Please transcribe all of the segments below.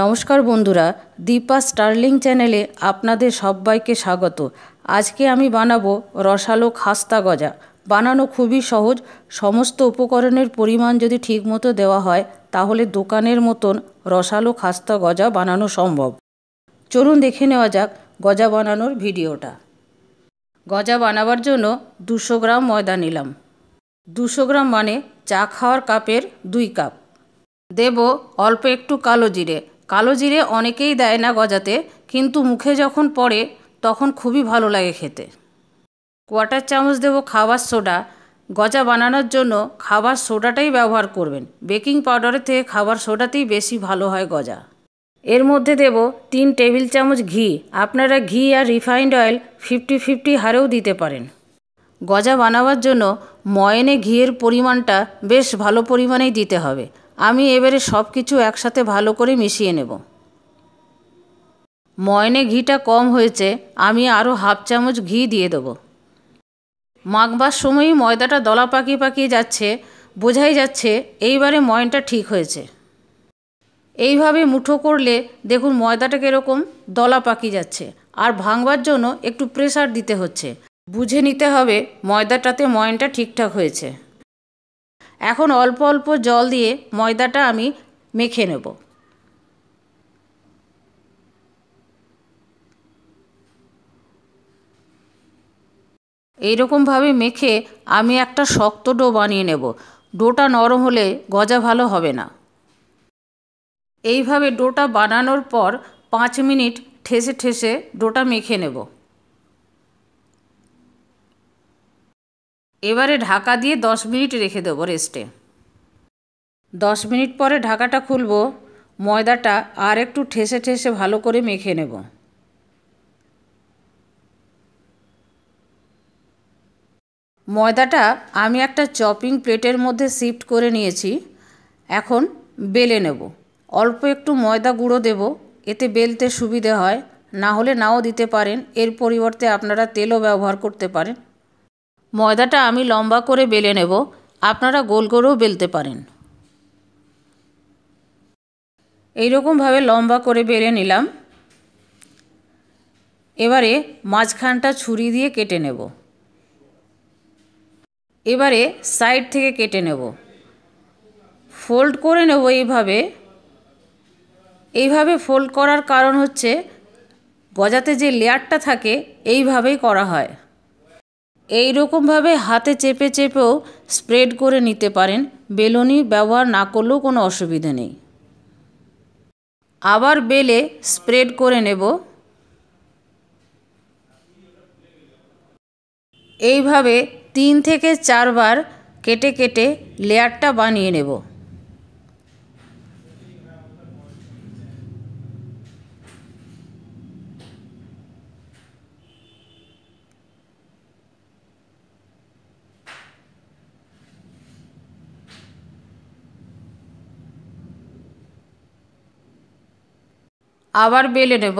নমস্কার বন্ধুরা দীপা স্টার্লিং চ্যানেলে আপনাদের সবাইকে স্বাগত আজকে আমি বানাবো রসালো খাস্তা গজা বানানো খুবই সহজ সমস্ত উপকরণের পরিমাণ যদি ঠিকমতো দেওয়া হয় তাহলে দোকানের মতন রসালো খাস্তা গজা বানানো সম্ভব চলুন দেখে নেওয়া যাক গজা বানানোর ভিডিওটা গজা বানাবার জন্য দুশো গ্রাম ময়দা নিলাম দুশো গ্রাম মানে চা খাওয়ার কাপের দুই কাপ দেব অল্প একটু কালো জিরে কালো জিরে অনেকেই দেয় না গজাতে কিন্তু মুখে যখন পড়ে তখন খুবই ভালো লাগে খেতে কোয়াটার চামচ দেব খাবার সোডা গজা বানানোর জন্য খাবার সোডাটাই ব্যবহার করবেন বেকিং পাউডারের থেকে খাবার সোডাতেই বেশি ভালো হয় গজা এর মধ্যে দেব তিন টেবিল চামচ ঘি আপনারা ঘি আর রিফাইন্ড অয়েল ফিফটি ফিফটি হারেও দিতে পারেন গজা বানাবার জন্য ময়নে ঘিয়ের পরিমাণটা বেশ ভালো পরিমাণেই দিতে হবে আমি এবারে সব কিছু একসাথে ভালো করে মিশিয়ে নেব ময়নে ঘিটা কম হয়েছে আমি আরও হাফ চামচ ঘি দিয়ে দেব মাখবার সময়ই ময়দাটা দলা পাকিয়ে পাকিয়ে যাচ্ছে বোঝাই যাচ্ছে এইবারে ময়নটা ঠিক হয়েছে এইভাবে মুঠো করলে দেখুন ময়দাটা কীরকম দলা পাকি যাচ্ছে আর ভাঙবার জন্য একটু প্রেসার দিতে হচ্ছে বুঝে নিতে হবে ময়দাটাতে ময়নটা ঠিকঠাক হয়েছে এখন অল্প অল্প জল দিয়ে ময়দাটা আমি মেখে নেব এইরকমভাবে মেখে আমি একটা শক্ত ডো বানিয়ে নেব ডোটা নরম হলে গজা ভালো হবে না এইভাবে ডোটা বানানোর পর পাঁচ মিনিট ঠেসে ঠেসে ডোটা মেখে নেব এবারে ঢাকা দিয়ে দশ মিনিট রেখে দেবো রেস্টে দশ মিনিট পরে ঢাকাটা খুলবো ময়দাটা আর একটু ঠেসে ঠেসে ভালো করে মেখে নেব ময়দাটা আমি একটা চপিং প্লেটের মধ্যে শিফট করে নিয়েছি এখন বেলে নেব অল্প একটু ময়দা গুঁড়ো দেব এতে বেলতে সুবিধে হয় না হলে নাও দিতে পারেন এর পরিবর্তে আপনারা তেলও ব্যবহার করতে পারেন ময়দাটা আমি লম্বা করে বেলে নেব আপনারা গোল করেও বেলতে পারেন এইরকমভাবে লম্বা করে বেলে নিলাম এবারে মাঝখানটা ছুরি দিয়ে কেটে নেব এবারে সাইড থেকে কেটে নেব ফোল্ড করে নেব এইভাবে এইভাবে ফোল্ড করার কারণ হচ্ছে গজাতে যে লেয়ারটা থাকে এইভাবেই করা হয় এই রকমভাবে হাতে চেপে চেপেও স্প্রেড করে নিতে পারেন বেলুনি ব্যবহার না করলেও কোনো অসুবিধা নেই আবার বেলে স্প্রেড করে নেব এইভাবে তিন থেকে চারবার কেটে কেটে লেয়ারটা বানিয়ে নেব আবার বেলে নেব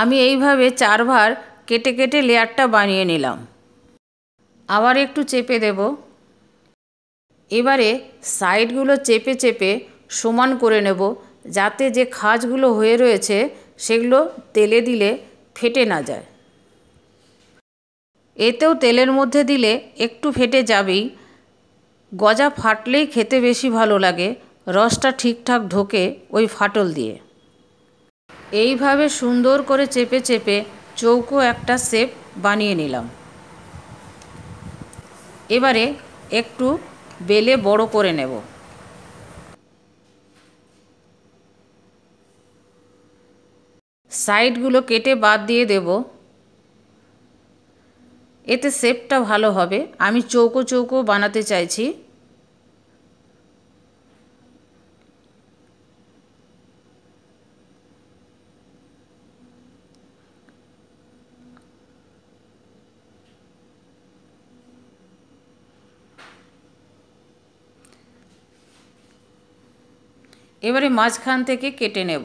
আমি এইভাবে চারবার কেটে কেটে লেয়ারটা বানিয়ে নিলাম আবার একটু চেপে দেব এবারে সাইডগুলো চেপে চেপে সমান করে নেব যাতে যে খাজগুলো হয়ে রয়েছে সেগুলো তেলে দিলে ফেটে না যায় এতেও তেলের মধ্যে দিলে একটু ফেটে যাবেই গজা ফাটলেই খেতে বেশি ভালো লাগে রসটা ঠিকঠাক ঢোকে ওই ফাটল দিয়ে এইভাবে সুন্দর করে চেপে চেপে চৌকো একটা সেপ বানিয়ে নিলাম এবারে একটু বেলে বড় করে নেব সাইডগুলো কেটে বাদ দিয়ে দেব এতে শেপটা ভালো হবে আমি চৌকো চৌকো বানাতে চাইছি এবারে মাঝখান থেকে কেটে নেব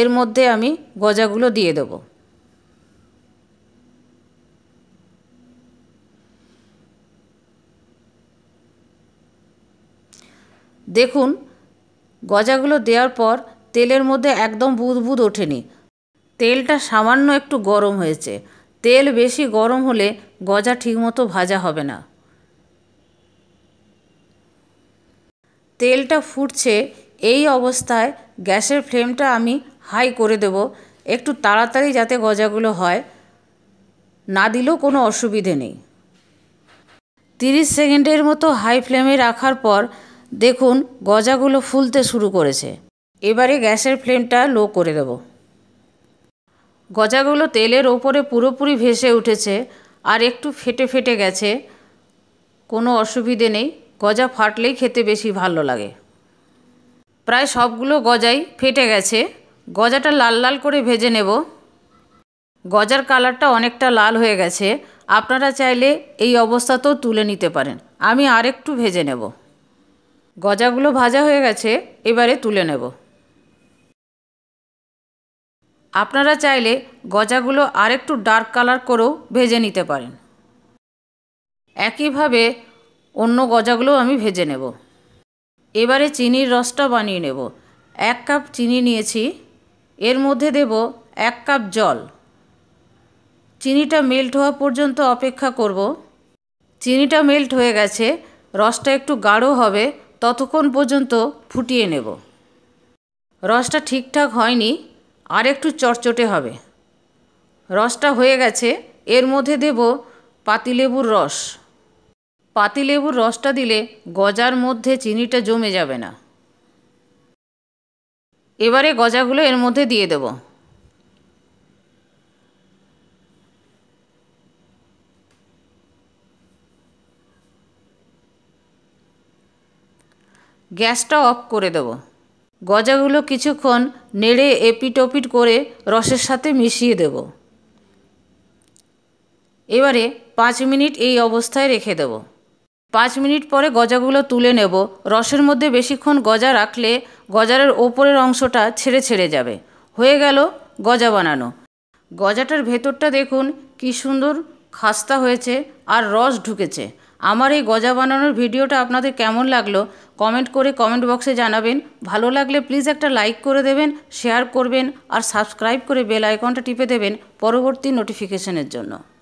এর মধ্যে আমি গজাগুলো দিয়ে দেব দেখুন গজাগুলো দেওয়ার পর তেলের মধ্যে একদম বুদবুদ ওঠেনি তেলটা সামান্য একটু গরম হয়েছে তেল বেশি গরম হলে গজা ঠিকমতো ভাজা হবে না তেলটা ফুটছে এই অবস্থায় গ্যাসের ফ্লেমটা আমি হাই করে দেব একটু তাড়াতাড়ি যাতে গজাগুলো হয় না দিলেও কোনো অসুবিধে নেই তিরিশ সেকেন্ডের মতো হাই ফ্লেমে রাখার পর দেখুন গজাগুলো ফুলতে শুরু করেছে এবারে গ্যাসের ফ্লেমটা লো করে দেব গজাগুলো তেলের ওপরে পুরোপুরি ভেসে উঠেছে আর একটু ফেটে ফেটে গেছে কোনো অসুবিধে নেই গজা ফাটলেই খেতে বেশি ভালো লাগে প্রায় সবগুলো গজাই ফেটে গেছে গজাটা লাল লাল করে ভেজে নেব গজার কালারটা অনেকটা লাল হয়ে গেছে আপনারা চাইলে এই অবস্থাতেও তুলে নিতে পারেন আমি আরেকটু ভেজে নেব গজাগুলো ভাজা হয়ে গেছে এবারে তুলে নেব আপনারা চাইলে গজাগুলো আরেকটু ডার্ক কালার করেও ভেজে নিতে পারেন একইভাবে অন্য গজাগুলো আমি ভেজে নেব এবারে চিনির রসটা বানিয়ে নেব এক কাপ চিনি নিয়েছি এর মধ্যে দেব এক কাপ জল চিনিটা মেল্ট হওয়া পর্যন্ত অপেক্ষা করব চিনিটা মেল্ট হয়ে গেছে রসটা একটু গাঢ় হবে ততক্ষণ পর্যন্ত ফুটিয়ে নেব রসটা ঠিকঠাক হয়নি আর একটু চটচটে হবে রসটা হয়ে গেছে এর মধ্যে দেব পাতিলেবুর রস পাতিলেবুর রসটা দিলে গজার মধ্যে চিনিটা জমে যাবে না এবারে গজাগুলো এর মধ্যে দিয়ে দেব গ্যাসটা অফ করে দেব গজাগুলো কিছুক্ষণ নেড়ে এপিটপিট করে রসের সাথে মিশিয়ে দেব এবারে পাঁচ মিনিট এই অবস্থায় রেখে দেব পাঁচ মিনিট পরে গজাগুলো তুলে নেব রসের মধ্যে বেশিক্ষণ গজা রাখলে গজারের ওপরের অংশটা ছেড়ে ছেড়ে যাবে হয়ে গেল গজা বানানো গজাটার ভেতরটা দেখুন কি সুন্দর খাস্তা হয়েছে আর রস ঢুকেছে আমার এই গজা বানানোর ভিডিওটা আপনাদের কেমন লাগলো কমেন্ট করে কমেন্ট বক্সে জানাবেন ভালো লাগলে প্লিজ একটা লাইক করে দেবেন শেয়ার করবেন আর সাবস্ক্রাইব করে বেল আইকনটা টিপে দেবেন পরবর্তী নোটিফিকেশনের জন্য